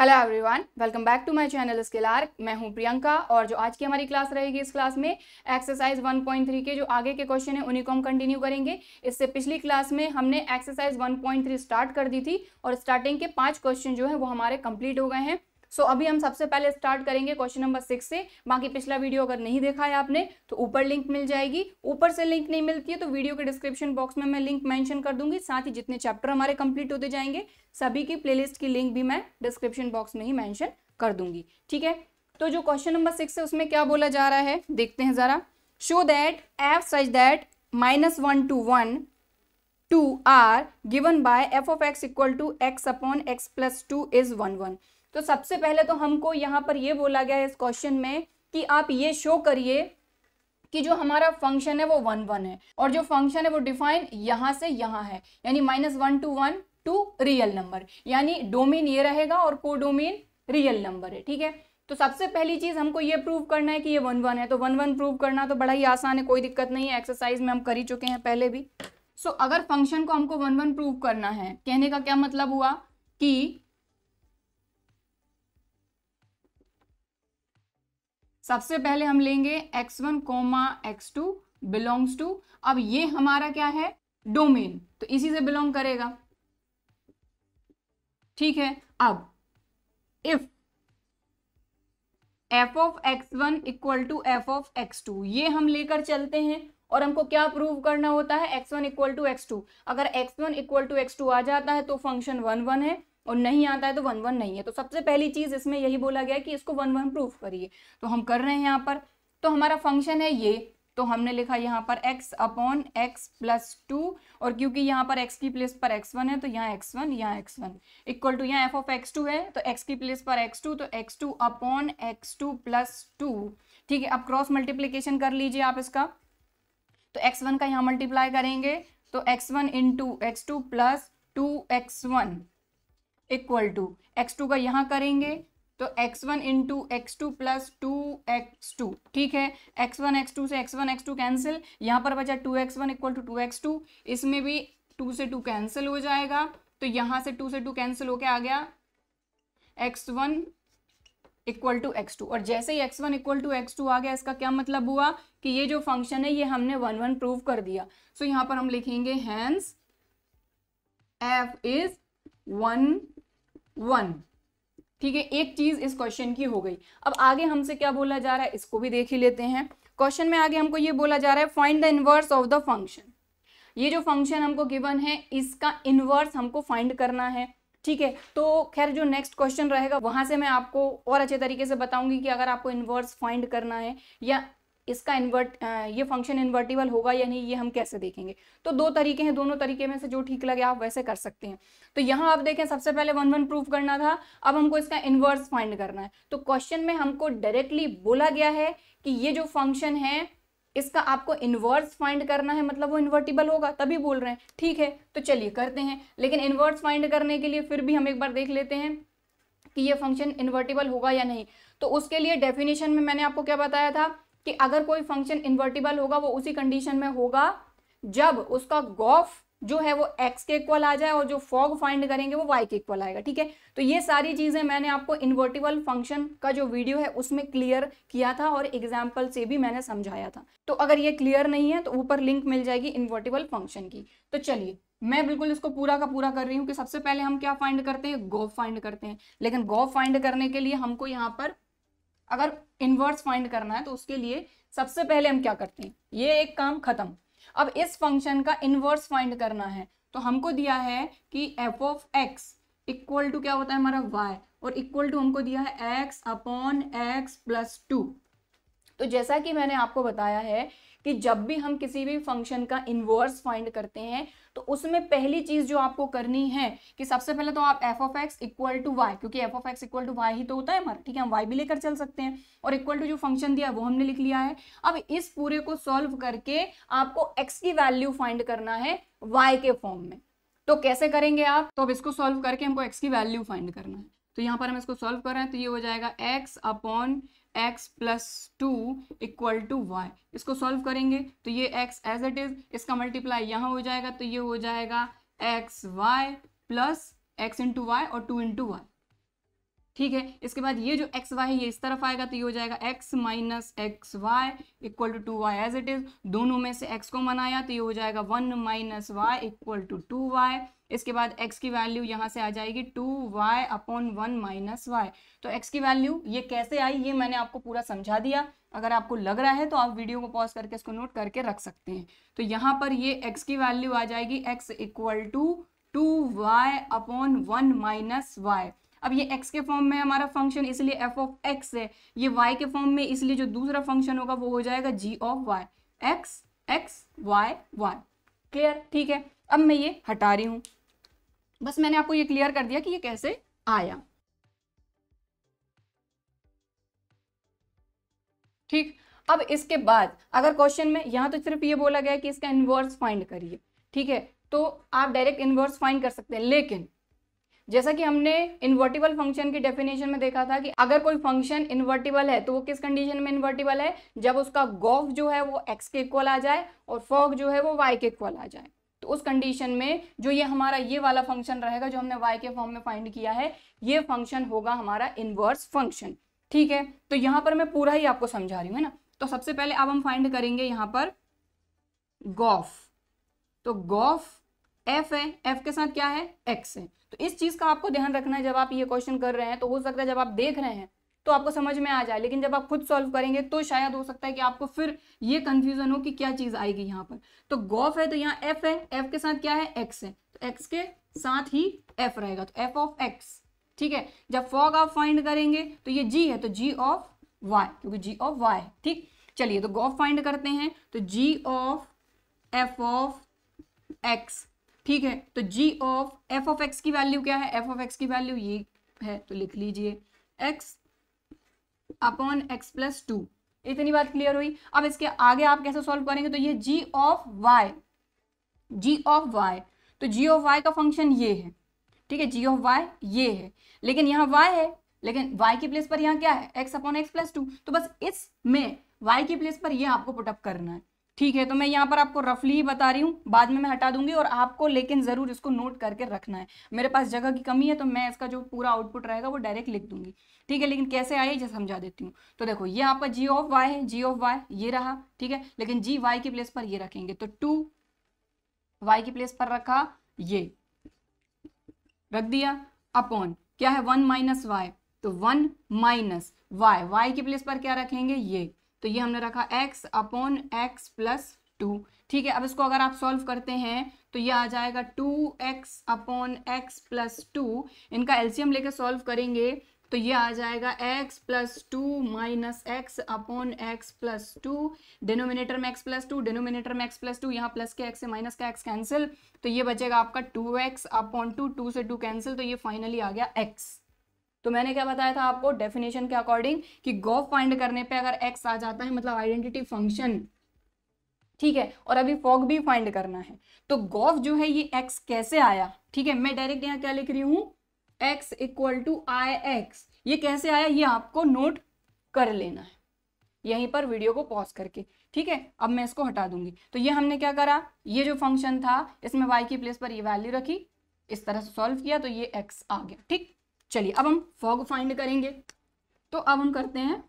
hello everyone welcome back to my channel स्किलार मैं हूं प्रियंका और जो आज की हमारी क्लास रहेगी इस क्लास में एक्सरसाइज 1.3 के जो आगे के क्वेश्चन है उन्हीं को हम कंटिन्यू करेंगे इससे पिछली क्लास में हमने एक्सरसाइज 1.3 स्टार्ट कर दी थी और स्टार्टिंग के पांच क्वेश्चन जो है वो हमारे कंप्लीट हो गए हैं सो अभी हम सबसे पहले स्टार्ट करेंगे क्वेश्चन नंबर सिक्स से बाकी पिछला वीडियो अगर नहीं देखा है आपने तो ऊपर लिंक मिल जाएगी ऊपर से लिंक नहीं मिलती है तो वीडियो के डिस्क्रिप्शन बॉक्स में मैं लिंक मैंशन कर दूंगी साथ ही जितने चैप्टर हमारे कंप्लीट होते जाएंगे सभी की प्ले की लिंक भी मैं डिस्क्रिप्शन बॉक्स में ही मैंशन कर दूंगी ठीक है तो जो क्वेश्चन नंबर सिक्स है उसमें क्या बोला जा रहा है देखते हैं ज़रा show that F such that minus one two one two are given by F of x equal to X upon x plus two is one one तो सबसे पहले तो हमको यहाँ पर ये बोला गया है इस क्वेश्चन में कि आप ये शो करिए कि जो हमारा फंक्शन है वो वन वन है और जो फंक्शन है वो डिफाइन यहाँ से यहाँ है यानी minus one two one two real number यानी डोमेन ये रहेगा और को डोमेन रियल नंबर है ठीक है तो सबसे पहली चीज़ हमको ये प्रूव करना है कि ये वन वन है तो वन वन प्रूव करना तो बड़ा ही आसान है कोई दिक्कत नहीं है एक्सरसाइज में हम कर ही चुके हैं पहले भी सो so, अगर फंक्शन को हमको वन वन प्रूव करना है कहने का क्या मतलब हुआ कि सबसे पहले हम लेंगे x one comma X two belongs to अब ये हमारा क्या है डोमेन तो इसी से बिलोंग करेगा ठीक है अब if F of x one equal to F of X two ये हम लेकर चलते हैं और हमको क्या प्रूव करना होता है X one equal to x two अगर X one equal to x two आ जाता है तो फंक्शन वन वन है और नहीं आता है तो वन वन नहीं है तो सबसे पहली चीज़ इसमें यही बोला गया कि इसको वन वन प्रूफ करिए तो हम कर रहे हैं यहाँ पर तो हमारा फंक्शन है ये तो हमने लिखा यहाँ पर x upon x plus two और क्योंकि यहाँ पर x की प्लेस पर x1 है तो यहाँ x1 यहाँ एक्स वन इक्वल टू यहाँ एफ ऑफ एक्स टू है तो x की प्लेस पर x2 तो x2 upon X two plus two ठीक है अब क्रॉस मल्टीप्लीकेशन कर लीजिए आप इसका तो x1 का यहाँ मल्टीप्लाई करेंगे तो x1 one into X two plus two X one equal to x two का यहाँ करेंगे तो X one into X two plus two x two ठीक है एक्स वन एक्स टू से X one X two cancel यहाँ पर बचा two X one equal to two x two इसमें भी टू से टू कैंसिल हो जाएगा तो यहाँ से टू से टू कैंसिल होके आ गया X one equal to x two और जैसे ही X one equal to x two आ गया इसका क्या मतलब हुआ कि ये जो फंक्शन है ये हमने वन वन प्रूव कर दिया सो so, यहाँ पर हम लिखेंगे hence F is one one ठीक है एक चीज इस क्वेश्चन की हो गई अब आगे हमसे क्या बोला जा रहा है इसको भी देख ही लेते हैं क्वेश्चन में आगे हमको ये बोला जा रहा है find the inverse of the function ये जो फंक्शन हमको गिवन है इसका इनवर्स हमको फाइंड करना है ठीक है तो खैर जो नेक्स्ट क्वेश्चन रहेगा वहां से मैं आपको और अच्छे तरीके से बताऊंगी कि अगर आपको इनवर्स फाइंड करना है या इसका इन्वर्ट ये फंक्शन इन्वर्टिबल होगा या नहीं ये हम कैसे देखेंगे तो दो तरीके हैं दोनों तरीके में से जो ठीक लगे आप वैसे कर सकते हैं तो यहाँ आप देखें सबसे पहले वन वन प्रूफ करना था अब हमको इसका इन्वर्स फाइंड करना है तो क्वेश्चन में हमको डायरेक्टली बोला गया है कि ये जो फंक्शन है इसका आपको इन्वर्स फाइंड करना है मतलब वो इन्वर्टिबल होगा तभी बोल रहे हैं ठीक है तो चलिए करते हैं लेकिन इन्वर्स फाइंड करने के लिए फिर भी हम एक बार देख लेते हैं कि ये फंक्शन इन्वर्टिबल होगा या नहीं तो उसके लिए डेफिनेशन में मैंने आपको क्या बताया था कि अगर कोई फंक्शन इन्वर्टिबल होगा वो उसी कंडीशन में होगा जब उसका गॉफ जो है वो एक्स के इक्वल आ जाए और जो फॉग फाइंड करेंगे वो वाई के इक्वल आएगा ठीक है तो ये सारी चीज़ें मैंने आपको इन्वर्टिबल फंक्शन का जो वीडियो है उसमें क्लियर किया था और एग्जाम्पल से भी मैंने समझाया था तो अगर ये क्लियर नहीं है तो ऊपर लिंक मिल जाएगी इन्वर्टिबल फंक्शन की तो चलिए मैं बिल्कुल इसको पूरा का पूरा कर रही हूँ कि सबसे पहले हम क्या फाइंड करते हैं गॉफ फाइंड करते हैं लेकिन गॉफ फाइंड करने के लिए हमको यहाँ पर अगर इनवर्स फाइंड करना है तो उसके लिए सबसे पहले हम क्या करते हैं ये एक काम खत्म अब इस फंक्शन का इनवर्स फाइंड करना है तो हमको दिया है कि F of x equal to क्या होता है हमारा वाई और इक्वल टू हमको दिया है X upon x plus two तो जैसा कि मैंने आपको बताया है कि जब भी हम किसी भी फंक्शन का इन्वर्स फाइंड करते हैं तो उसमें पहली चीज जो आपको करनी है कि सबसे पहले तो आप F of x equal to Y क्योंकि F of x equal to Y ही तो होता है हमारा ठीक है हम वाई भी लेकर चल सकते हैं और इक्वल टू जो फंक्शन दिया है वो हमने लिख लिया है अब इस पूरे को सॉल्व करके आपको एक्स की वैल्यू फाइंड करना है वाई के फॉर्म में तो कैसे करेंगे आप तो अब इसको सॉल्व करके हमको एक्स की वैल्यू फाइंड करना है तो यहाँ पर हम इसको सॉल्व कर रहे हैं तो ये हो जाएगा X upon x plus two equal to Y इसको सॉल्व करेंगे तो ये एक्स एज इट इज इसका मल्टीप्लाई यहाँ हो जाएगा तो ये हो जाएगा X Y plus X into Y और टू इंटू वाई ठीक है इसके बाद ये जो एक्स वाई है ये इस तरफ आएगा तो ये हो जाएगा X minus X Y equal to two Y as it is दोनों में से एक्स को मनाया तो ये हो जाएगा one minus Y equal to two Y इसके बाद x की वैल्यू यहाँ से आ जाएगी two Y upon one minus Y तो x की वैल्यू ये कैसे आई ये मैंने आपको पूरा समझा दिया अगर आपको लग रहा है तो आप वीडियो को पॉज करके इसको नोट करके रख सकते हैं तो यहाँ पर ये x की वैल्यू आ जाएगी x equal to two Y upon one minus Y अब ये x के फॉर्म में हमारा फंक्शन इसलिए एफ ऑफ एक्स है ये y के फॉर्म में इसलिए जो दूसरा फंक्शन होगा वो हो जाएगा G of Y X X Y Y clear ठीक है अब मैं ये हटा रही हूं बस मैंने आपको ये क्लियर कर दिया कि ये कैसे आया ठीक अब इसके बाद अगर क्वेश्चन में यहां तो सिर्फ ये बोला गया कि इसका इन्वर्स फाइंड करिए ठीक है तो आप डायरेक्ट इन्वर्स फाइंड कर सकते हैं लेकिन जैसा कि हमने इन्वर्टिबल फंक्शन की डेफिनेशन में देखा था कि अगर कोई फंक्शन इन्वर्टिबल है तो वो किस कंडीशन में इन्वर्टिबल है जब उसका गॉफ जो है वो एक्स के इक्वल आ जाए और फॉग जो है वो वाई के इक्वल आ जाए तो उस कंडीशन में जो ये हमारा ये वाला फंक्शन रहेगा जो हमने वाई के फॉर्म में फाइंड किया है ये फंक्शन होगा हमारा इन्वर्स फंक्शन ठीक है तो यहां पर मैं पूरा ही आपको समझा रही हूं है ना तो सबसे पहले अब हम फाइंड करेंगे यहां पर गॉफ तो गॉफ एफ है एफ के साथ क्या है एक्स है तो इस चीज़ का आपको ध्यान रखना है जब आप ये क्वेश्चन कर रहे हैं तो हो सकता है जब आप देख रहे हैं तो आपको समझ में आ जाए लेकिन जब आप खुद सॉल्व करेंगे तो शायद हो सकता है कि आपको फिर ये कंफ्यूजन हो कि क्या चीज़ आएगी यहाँ पर तो गॉफ है तो यहाँ एफ है एफ के साथ क्या है एक्स है तो एक्स के साथ ही एफ रहेगा तो एफ ऑफ एक्स ठीक है जब फॉग आप फाइंड करेंगे तो ये जी है तो जी ऑफ वाई क्योंकि जी ऑफ वाई ठीक चलिए तो गॉफ फाइंड करते हैं तो जी ऑफ एफ ऑफ एक्स ठीक है तो जी ऑफ एफ ऑफ एक्स की वैल्यू क्या है एफ ऑफ एक्स की वैल्यू ये है तो लिख लीजिए X upon x plus two इतनी बात क्लियर हुई अब इसके आगे आप कैसे सॉल्व करेंगे तो ये G of Y ji of Y तो जी ऑफ वाई का फंक्शन ये है ठीक है जी ऑफ वाई ये है लेकिन यहाँ वाई है लेकिन y की प्लेस पर यहाँ क्या है x upon x plus two तो बस इसमें y की प्लेस पर ये आपको पुटअप करना है ठीक है तो मैं यहाँ पर आपको रफली ही बता रही हूँ बाद में मैं हटा दूंगी और आपको लेकिन ज़रूर इसको नोट करके रखना है मेरे पास जगह की कमी है तो मैं इसका जो पूरा आउटपुट रहेगा वो डायरेक्ट लिख दूंगी ठीक है लेकिन कैसे आए ये समझा देती हूँ तो देखो ये आपका जी ऑफ वाई है जी ऑफ वाई ये रहा ठीक है लेकिन जी वाई की प्लेस पर ये रखेंगे तो टू वाई की प्लेस पर रखा ये रख दिया अपॉन क्या है वन माइनस वाई तो वन माइनस वाई वाई की प्लेस पर क्या रखेंगे ये तो ये हमने रखा x upon x plus two ठीक है अब इसको अगर आप सॉल्व करते हैं तो ये आ जाएगा two X upon x plus two इनका एल्सियम लेकर सॉल्व करेंगे तो ये आ जाएगा x plus two minus x upon x plus two denominator में x प्लस टू डिनोमिनेटर में x प्लस टू यहाँ प्लस के x से माइनस का x कैंसिल तो ये बचेगा आपका 2x अपॉन टू टू से टू कैंसिल तो ये फाइनली आ गया x तो मैंने क्या बताया था आपको डेफिनेशन के अकॉर्डिंग कि गॉफ फाइंड करने पे अगर एक्स आ जाता है मतलब आइडेंटिटी फंक्शन ठीक है और अभी फॉग भी फाइंड करना है तो गोफ जो है ये एक्स कैसे आया ठीक है मैं डायरेक्ट यहाँ क्या लिख रही हूँ x equal to I x ये कैसे आया ये आपको नोट कर लेना है यहीं पर वीडियो को पॉज करके ठीक है अब मैं इसको हटा दूंगी तो ये हमने क्या करा ये जो फंक्शन था इसमें वाई की प्लेस पर ये वैल्यू रखी इस तरह से सॉल्व किया तो ये एक्स आ गया ठीक चलिए अब हम फॉग फाइंड करेंगे तो अब हम करते हैं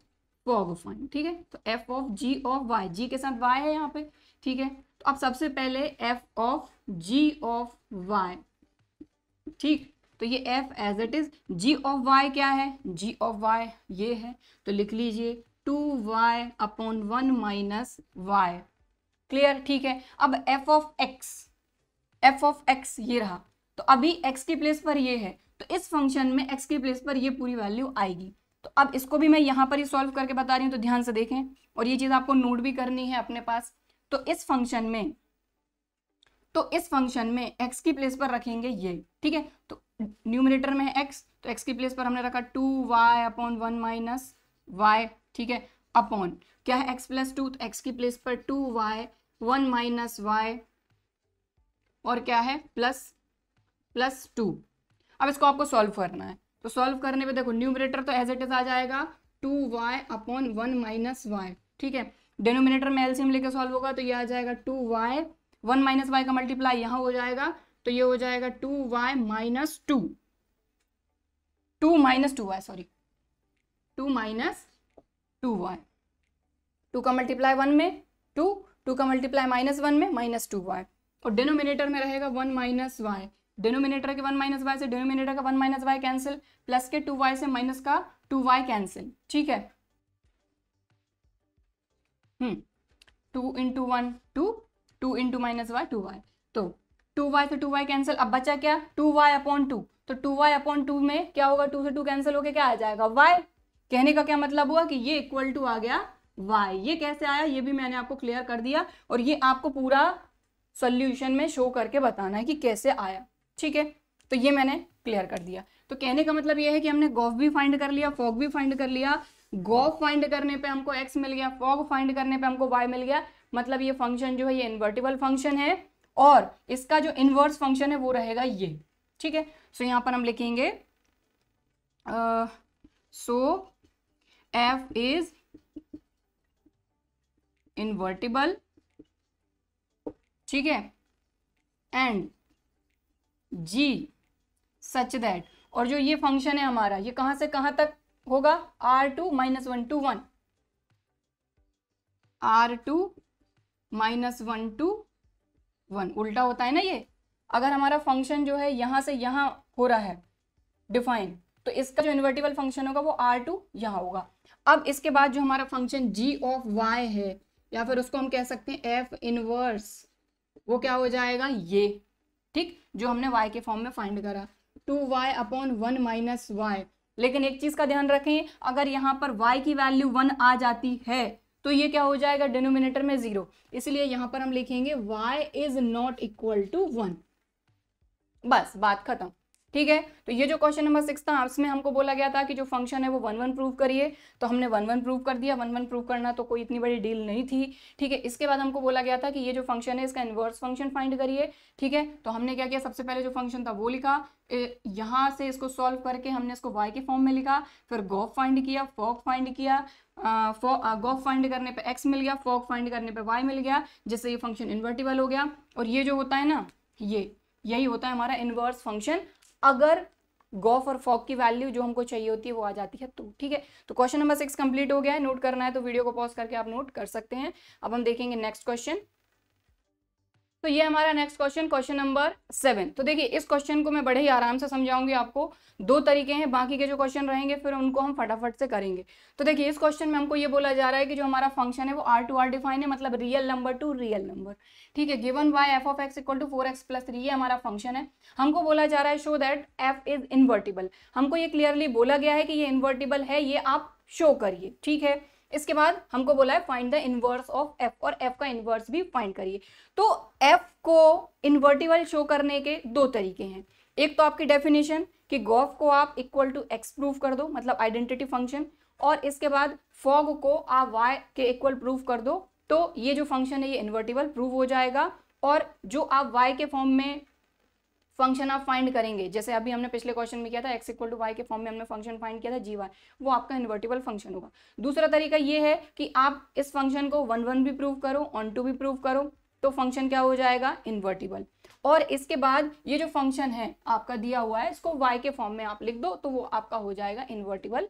फॉग फाइंड ठीक है तो f of g of Y g के साथ वाई है यहाँ पे ठीक है तो अब सबसे पहले f of g of y ठीक तो ये f as it is g of y क्या है जी ऑफ वाई ये है तो लिख लीजिए two Y upon one minus y clear ठीक है अब f of x f of x ये रहा तो अभी एक्स की प्लेस पर ये है तो इस फंक्शन में एक्स के प्लेस पर ये पूरी वैल्यू आएगी तो अब इसको भी मैं यहाँ पर ही सॉल्व करके बता रही हूँ तो ध्यान से देखें और ये चीज़ आपको नोट भी करनी है अपने पास तो इस फंक्शन में तो इस फंक्शन में एक्स की प्लेस पर रखेंगे ये ठीक है तो न्यूमिनेटर में है एक्स तो एक्स की प्लेस पर हमने रखा two Y upon one minus y ठीक है अपॉन क्या है एक्स प्लस टू तो एक्स की प्लेस पर two y one minus y और क्या है प्लस प्लस टू अब इसको आपको सॉल्व करना है तो सॉल्व करने पे देखो न्यूमिनेटर तो एज इट इज आ जाएगा two Y upon one minus y ठीक है डिनोमिनेटर में एल्सियम लेके सॉल्व होगा तो ये आ जाएगा two y one minus y का मल्टीप्लाई यहाँ हो जाएगा तो ये हो जाएगा two y minus two two minus two y sorry two minus two y two का मल्टीप्लाई वन में टू टू का मल्टीप्लाई माइनस वन में माइनस टू वाई और डिनोमिनेटर में रहेगा वन माइनस वाई डिनोमिनेटर के वन माइनस वाई से denominator का one minus y cancel plus के टू वाई से माइनस का टू वाई कैंसिल ठीक है two into one two two into minus y two y तो टू वाई से टू वाई कैंसिल अब बचा क्या टू वाई अपॉन टू तो टू वाई अपॉन टू में क्या होगा टू से टू कैंसिल होकर क्या आ जाएगा वाई कहने का क्या मतलब हुआ कि ये इक्वल टू आ गया वाई ये कैसे आया ये भी मैंने आपको क्लियर कर दिया और ये आपको पूरा सोल्यूशन में शो करके बताना है कि कैसे आया ठीक है तो ये मैंने क्लियर कर दिया तो कहने का मतलब ये है कि हमने गॉफ भी फाइंड कर लिया फॉग भी फाइंड कर लिया गॉफ फाइंड करने पे हमको एक्स मिल गया फॉग फाइंड करने पे हमको वाई मिल गया मतलब ये फंक्शन जो है ये इन्वर्टिबल फंक्शन है और इसका जो इन्वर्स फंक्शन है वो रहेगा ये ठीक है सो यहां पर हम लिखेंगे सो एफ इज इन्वर्टिबल ठीक है एंड जी सच दैट और जो ये फंक्शन है हमारा ये कहां से कहां तक होगा R two minus one two one R two minus one two one उल्टा होता है ना ये अगर हमारा फंक्शन जो है यहां से यहां हो रहा है डिफाइन तो इसका जो इन्वर्टिबल फंक्शन होगा वो आर टू यहां होगा अब इसके बाद जो हमारा फंक्शन जी ऑफ वाई है या फिर उसको हम कह सकते हैं एफ इनवर्स वो क्या हो जाएगा ये ठीक जो हमने वाई के फॉर्म में फाइंड करा two Y upon one minus y लेकिन एक चीज़ का ध्यान रखें अगर यहाँ पर वाई की वैल्यू वन आ जाती है तो ये क्या हो जाएगा डिनोमिनेटर में जीरो इसलिए यहां पर हम लिखेंगे y is not equal to one बस बात खत्म ठीक है तो ये जो क्वेश्चन नंबर सिक्स था उसमें हमको बोला गया था कि जो फंक्शन है वो वन वन प्रूव करिए तो हमने वन वन प्रूव कर दिया वन वन प्रूव करना तो कोई इतनी बड़ी डील नहीं थी ठीक है इसके बाद हमको बोला गया था कि ये जो फंक्शन है इसका इन्वर्स फंक्शन फाइंड करिए ठीक है तो हमने क्या किया सबसे पहले जो फंक्शन था वो लिखा यहाँ से इसको सॉल्व करके हमने इसको वाई के फॉर्म में लिखा फिर गॉफ फाइंड किया फॉक फाइंड किया गॉफ फाइंड करने पर एक्स मिल गया फॉक फाइंड करने पर वाई मिल गया जिससे ये फंक्शन इन्वर्टिबल हो गया और ये जो होता है ना ये यही होता है हमारा इन्वर्स फंक्शन अगर गॉफ और फॉक की वैल्यू जो हमको चाहिए होती है वो आ जाती है तो ठीक है तो क्वेश्चन नंबर सिक्स कंप्लीट हो गया है नोट करना है तो वीडियो को पॉज करके आप नोट कर सकते हैं अब हम देखेंगे नेक्स्ट क्वेश्चन तो ये हमारा next question question number seven तो देखिए इस क्वेश्चन को मैं बड़े ही आराम से समझाऊंगी आपको दो तरीके हैं बाकी के जो क्वेश्चन रहेंगे फिर उनको हम फटाफट से करेंगे तो देखिए इस क्वेश्चन में हमको ये बोला जा रहा है कि जो हमारा फंक्शन है वो आर टू आर डिफाइन है मतलब real number two real number ठीक है given by F of x equal to four x plus three ये हमारा फंक्शन है हमको बोला जा रहा है show that f is invertible हमको ये क्लियरली बोला गया है कि ये इन्वर्टिबल है ये आप शो करिए ठीक है इसके बाद हमको बोला है find the inverse of f और एफ का इन्वर्स भी फाइंड करिए तो एफ को इन्वर्टिबल शो करने के दो तरीके हैं एक तो आपकी डेफिनेशन कि गॉफ को आप इक्वल टू एक्स प्रूव कर दो मतलब आइडेंटिटी फंक्शन और इसके बाद फॉग को आप वाई के इक्वल प्रूव कर दो तो ये जो फंक्शन है ये इन्वर्टिबल प्रूव हो जाएगा और जो आप वाई के फॉर्म में फंक्शन आप फाइंड करेंगे जैसे अभी हमने पिछले क्वेश्चन में किया था एक्स इक्वल टू वाई के फॉर्म में हमने फंक्शन फाइंड किया था जी वाई वो आपका इन्वर्टेबल फंक्शन होगा दूसरा तरीका ये है कि आप इस फंक्शन को वन वन भी प्रूव करो ऑन टू भी प्रूव करो तो फंक्शन क्या हो जाएगा इन्वर्टिबल और इसके बाद ये जो फंक्शन है आपका दिया हुआ है इसको वाई के फॉर्म में आप लिख दो तो वो आपका हो जाएगा invertible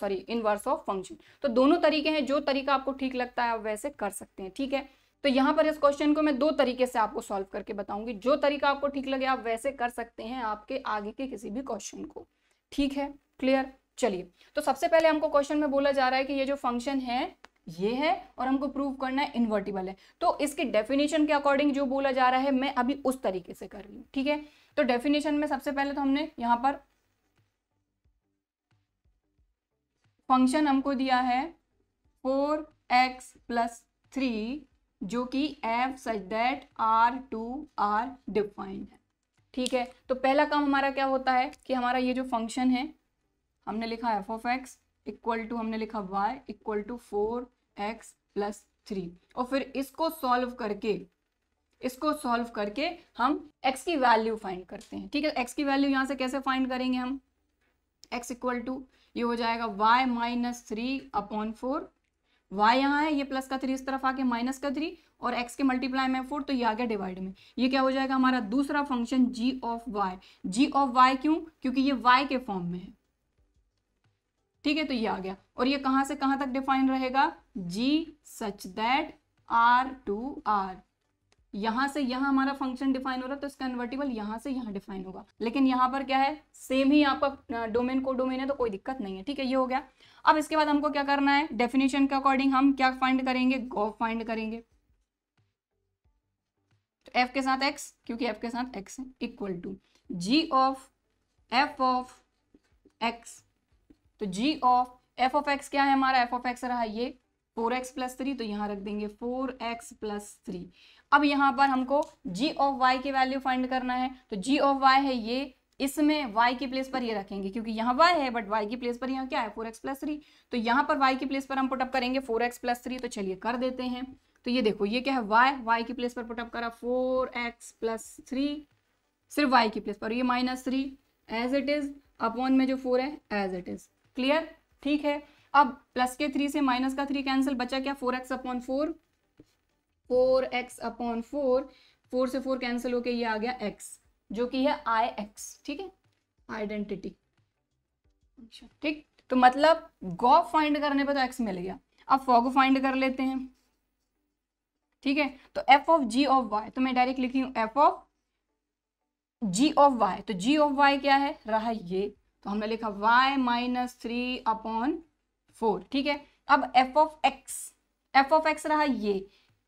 sorry inverse of function तो दोनों तरीके हैं जो तरीका आपको ठीक लगता है आप वैसे कर सकते हैं ठीक है तो यहाँ पर इस क्वेश्चन को मैं दो तरीके से आपको सॉल्व करके बताऊंगी जो तरीका आपको ठीक लगे आप वैसे कर सकते हैं आपके आगे के किसी भी क्वेश्चन को ठीक है क्लियर चलिए तो सबसे पहले हमको क्वेश्चन में बोला जा रहा है कि ये जो फंक्शन है ये है और हमको प्रूव करना है इन्वर्टिबल है तो इसके डेफिनेशन के अकॉर्डिंग जो बोला जा रहा है मैं अभी उस तरीके से कर रही हूं ठीक है तो डेफिनेशन में सबसे पहले तो हमने यहां पर फंक्शन हमको दिया है फोर एक्स प्लस थ्री जो कि f such that R to R defined है ठीक है तो पहला काम हमारा क्या होता है कि हमारा ये जो फंक्शन है हमने लिखा f of x equal to हमने लिखा y equal to four x plus three और फिर इसको सॉल्व करके इसको सॉल्व करके हम एक्स की वैल्यू फाइंड करते हैं ठीक है एक्स की वैल्यू यहाँ से कैसे फाइंड करेंगे हम एक्स इक्वल टू ये हो जाएगा y minus three upon four y यहाँ है ये प्लस का थ्री इस तरफ आके माइनस का थ्री और एक्स के मल्टीप्लाई में फोर तो ये आ गया डिवाइड में ये क्या हो जाएगा हमारा दूसरा function g of Y ji of y क्यों क्योंकि ये वाई के फॉर्म में है ठीक है तो ये आ गया और ये कहां से कहां तक डिफाइन रहेगा g such that R to R यहां से यहां हमारा फंक्शन डिफाइन हो रहा है तो इसका कन्वर्टेबल यहां से यहां डिफाइन होगा लेकिन यहां पर क्या है सेम ही आपका डोमेन को डोमेन है तो कोई दिक्कत नहीं है ठीक है ये हो गया अब इसके बाद हमको क्या करना है डेफिनेशन के अकॉर्डिंग हम क्या फाइंड करेंगे गॉफ फाइंड करेंगे तो एफ के साथ एक्स क्योंकि एफ के साथ एक्स है equal to g of F of x तो जी ऑफ एफ ऑफ एक्स क्या है हमारा एफ ऑफ एक्स रहा ये फोर एक्स प्लस थ्री तो यहां रख देंगे फोर एक्स प्लस थ्री अब यहाँ पर हमको जी ऑफ वाई की वैल्यू फाइंड करना है तो जी ऑफ वाई है ये इसमें y की प्लेस पर ये रखेंगे क्योंकि यहाँ y है बट y की प्लेस पर यहाँ क्या है फोर एक्स प्लस थ्री तो यहाँ पर y की प्लेस पर हम पुटअप करेंगे फोर एक्स प्लस थ्री तो चलिए कर देते हैं तो ये देखो ये क्या है y y की प्लेस पर पुटअप करा फोर एक्स प्लस थ्री सिर्फ y की प्लेस पर ये minus three as it is upon में जो फोर है एज इट इज क्लियर ठीक है अब प्लस के थ्री से माइनस का थ्री कैंसिल बचा क्या four x upon four four x upon four four से फोर कैंसिल होके ये आ गया एक्स जो कि है आई एक्स ठीक है आइडेंटिटी अच्छा, ठीक तो मतलब गॉफ फाइंड करने पे तो x मिल गया अब फॉग फाइंड कर लेते हैं ठीक है तो f of g of Y तो मैं डायरेक्ट लिखी हूं f of g of Y तो जी ऑफ वाई क्या है रहा ये तो हमने लिखा y minus three upon four ठीक है अब f of x f of x रहा ये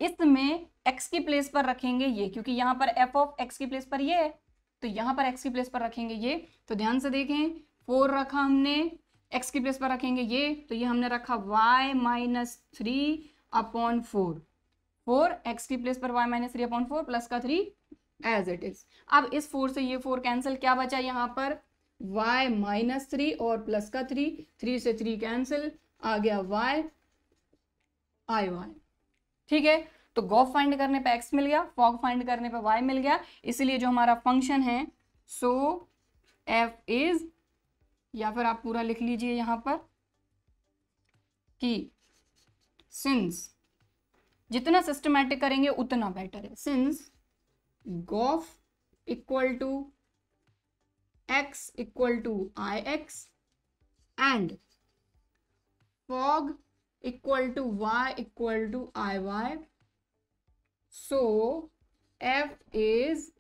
इसमें x की प्लेस पर रखेंगे ये क्योंकि यहां पर f ऑफ x की प्लेस पर ये है तो यहां पर x की प्लेस पर रखेंगे ये तो ध्यान से देखें फोर रखा हमने x की प्लेस पर रखेंगे ये तो ये हमने रखा y minus three upon four four x की प्लेस पर y minus three upon four plus का थ्री एज इट इज अब इस फोर से ये फोर कैंसिल क्या बचा यहां पर y माइनस थ्री और प्लस का थ्री थ्री से थ्री कैंसिल आ गया y आई वाई ठीक है तो गॉफ फाइंड करने पे एक्स मिल गया फॉग फाइंड करने पे वाई मिल गया इसीलिए जो हमारा फंक्शन है सो एफ इज या फिर आप पूरा लिख लीजिए यहां पर कि सिंस जितना सिस्टमैटिक करेंगे उतना बेटर है since gof equal to x equal to I x and fog equal to y equal to I y so f is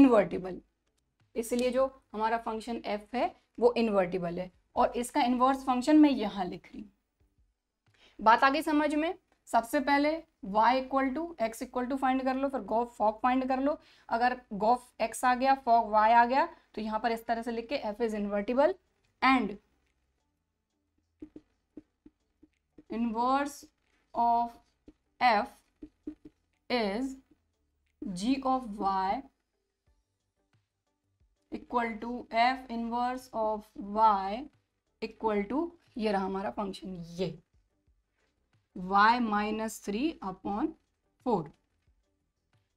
invertible इसलिए जो हमारा फंक्शन एफ है वो इन्वर्टिबल है और इसका इन्वर्स फंक्शन मैं यहां लिख रही बात आ गई समझ में सबसे पहले y equal to x equal to find कर लो फिर गोफ फॉक फाइंड कर लो अगर गॉफ x आ गया फॉक y आ गया तो यहाँ पर इस तरह से लिख के f is invertible and inverse of f is g of y equal to f inverse of y equal to ये रहा हमारा फंक्शन ये y minus three upon four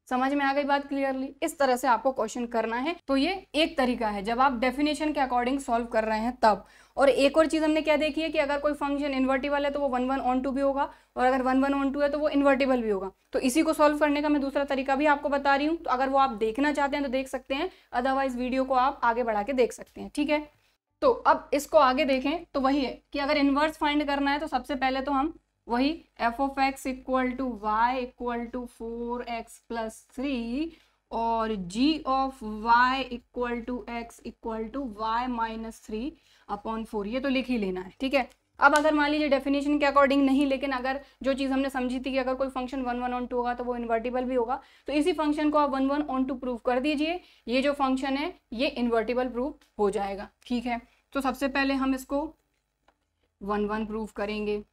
समझ में आ गई बात क्लियरली इस तरह से आपको क्वेश्चन करना है तो ये एक तरीका है जब आप डेफिनेशन के अकॉर्डिंग सॉल्व कर रहे हैं तब और एक और चीज़ हमने क्या देखी है कि अगर कोई फंक्शन इन्वर्टिबल है तो वो वन वन ऑन टू भी होगा और अगर वन वन ऑन टू है तो वो इन्वर्टिबल भी होगा तो इसी को सॉल्व करने का मैं दूसरा तरीका भी आपको बता रही हूँ तो अगर वो आप देखना चाहते हैं तो देख सकते हैं अदरवाइज वीडियो को आप आगे बढ़ा के देख सकते हैं ठीक है तो अब इसको आगे देखें तो वही है कि अगर इन्वर्स फाइंड करना है तो सबसे पहले तो हम वही f of x equal to y equal to four x plus three और g of y equal to x equal to y minus three upon four ये तो लिख ही लेना है ठीक है अब अगर मान लीजिए डेफिनेशन के अकॉर्डिंग नहीं लेकिन अगर जो चीज़ हमने समझी थी कि अगर कोई function one one onto होगा तो वो इन्वर्टिबल भी होगा तो इसी फंक्शन को आप one one onto prove कर दीजिए ये जो फंक्शन है ये इन्वर्टिबल प्रूव हो जाएगा ठीक है तो सबसे पहले हम इसको वन वन प्रूव करेंगे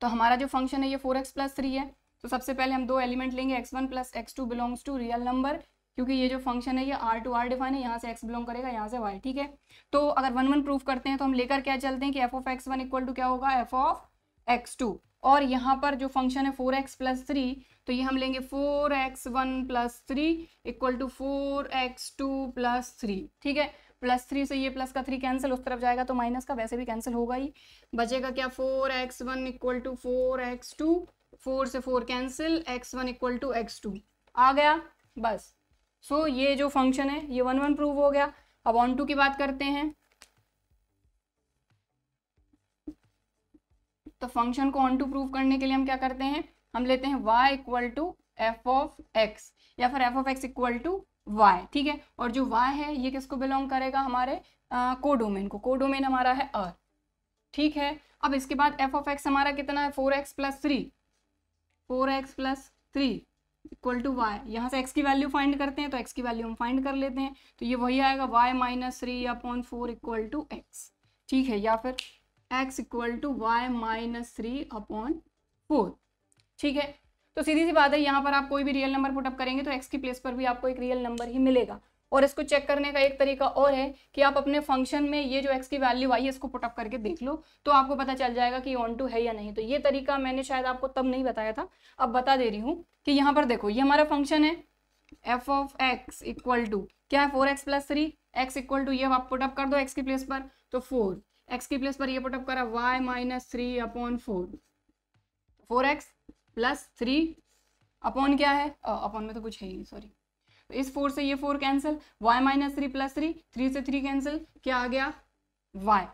तो हमारा जो फंक्शन है ये फोर एक्स प्लस थ्री है तो सबसे पहले हम दो एलिमेंट लेंगे x one plus x two belongs to real number क्योंकि ये जो फंक्शन है ये आर टू आर डिफाइन है यहाँ से एक्स बिलोंग करेगा यहाँ से वाई ठीक है तो अगर वन वन प्रूफ करते हैं तो हम लेकर क्या चलते हैं कि F of x one equal to क्या होगा एफ ऑफ एक्स टू और यहाँ पर जो फंक्शन है फोर एक्स प्लस थ्री तो ये हम लेंगे four x one plus three equal to four x two plus three ठीक है प्लस थ्री से ये प्लस का थ्री कैंसिल उस तरफ जाएगा तो माइनस का वैसे भी कैंसिल होगा ही बचेगा क्या four x one equal to four x two four से four cancel x one equal to x two आ गया बस सो so, ये जो फंक्शन है ये वन वन प्रूव हो गया अब ऑन टू की बात करते हैं तो फंक्शन को ऑन टू प्रूव करने के लिए हम क्या करते हैं हम लेते हैं y equal to F of x या फिर f of x equal to y ठीक है और जो वाई है ये किसको बिलोंग करेगा हमारे कोडोमेन को कोडोमेन हमारा है अर्थ ठीक है अब इसके बाद एफ ऑफ एक्स हमारा कितना है four x plus three four x plus three equal to y यहाँ से एक्स की वैल्यू फाइंड करते हैं तो एक्स की वैल्यू हम फाइंड कर लेते हैं तो ये वही आएगा y minus three upon four equal to x ठीक है या फिर x equal to y minus three upon four ठीक है तो सीधी सी बात है यहाँ पर आप कोई भी रियल नंबर पुटअप करेंगे तो एक्स की प्लेस पर भी आपको एक रियल नंबर ही मिलेगा और इसको चेक करने का एक तरीका और है कि आप अपने फंक्शन में ये जो एक्स की वैल्यू आई है इसको पुटअप करके देख लो तो आपको पता चल जाएगा कि ऑन टू है या नहीं तो ये तरीका मैंने शायद आपको तब नहीं बताया था अब बता दे रही हूँ कि यहाँ पर देखो ये हमारा फंक्शन है F of x equal to क्या है four x plus three x equal to ये आप पुटअप कर दो एक्स की प्लेस पर तो फोर एक्स की प्लेस पर ये पुटअप करा y minus three upon four four x plus three upon क्या है अपॉन में तो कुछ है ही नहीं सॉरी तो इस फोर से ये four cancel y minus three plus three three से थ्री कैंसिल क्या आ गया वाई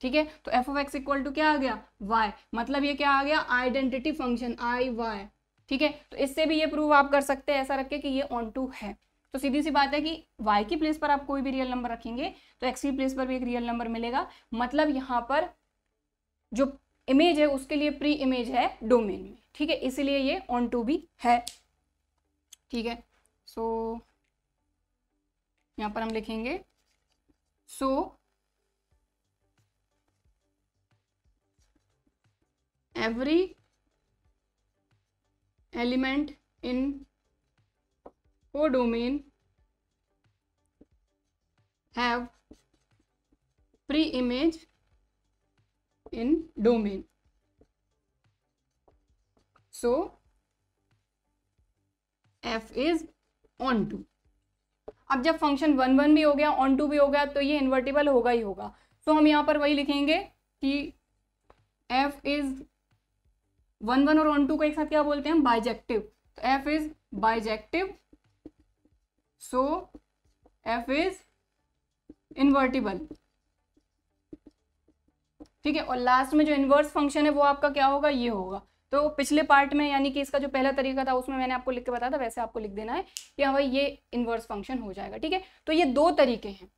ठीक है तो f of x equal to क्या आ गया वाई मतलब ये क्या आ गया आइडेंटिटी फंक्शन आई वाई ठीक है तो इससे भी ये प्रूव आप कर सकते हैं ऐसा रख के कि ये ऑन टू है तो सीधी सी बात है कि y की प्लेस पर आप कोई भी रियल नंबर रखेंगे तो x की प्लेस पर भी एक रियल नंबर मिलेगा मतलब यहाँ पर जो इमेज है उसके लिए प्री इमेज है डोमेन में ठीक है इसीलिए ये ऑन टू भी है ठीक है सो यहां पर हम लिखेंगे so every element in domain have preimage in domain so f is onto अब जब फंक्शन वन वन भी हो गया ऑन टू भी हो गया तो ये इन्वर्टेबल होगा ही होगा so, हम यहाँ पर वही लिखेंगे कि f इज वन वन और ऑन टू को एक साथ क्या बोलते हैं बाइजेक्टिव तो f is bijective so f is invertible ठीक है और लास्ट में जो इन्वर्स फंक्शन है वो आपका क्या होगा ये होगा तो पिछले पार्ट में यानी कि इसका जो पहला तरीका था उसमें मैंने आपको लिख के बताया था वैसे आपको लिख देना है कि हाँ भाई ये इन्वर्स फंक्शन हो जाएगा ठीक है तो ये दो तरीके हैं